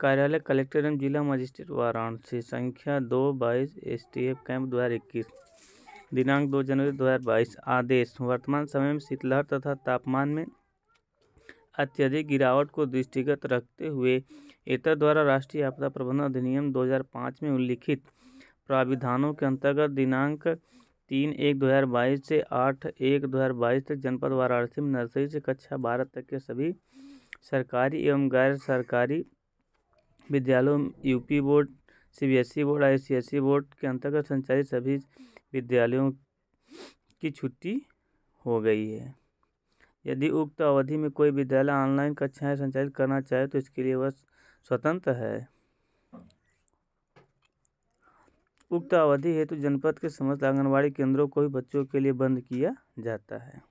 कार्यालय कलेक्टर एवं जिला मजिस्ट्रेट वाराणसी संख्या दो बाईस एस टी एफ कैंप दो हज़ार इक्कीस दिनांक दो जनवरी दो हज़ार बाईस आदेश वर्तमान समय में शीतलहर तथा तापमान में अत्यधिक गिरावट को दृष्टिगत रखते हुए इतर द्वारा राष्ट्रीय आपदा प्रबंधन अधिनियम 2005 में उल्लिखित प्राविधानों के अंतर्गत दिनांक तीन एक दो हज़ार बाईस से आठ एक दो हज़ार बाईस तक जनपद वाराणसी में नर्सरी से कक्षा बारह तक के सभी सरकारी एवं गैर सरकारी विद्यालयों UP board CBSE board ICSE board के अंतर्गत संचालित सभी विद्यालयों की छुट्टी हो गई है यदि उक्त अवधि में कोई विद्यालय ऑनलाइन कक्षाएं संचालित करना चाहे तो इसके लिए वह स्वतंत्र है उक्त अवधि हेतु जनपद के समस्त आंगनबाड़ी केंद्रों को भी बच्चों के लिए बंद किया जाता है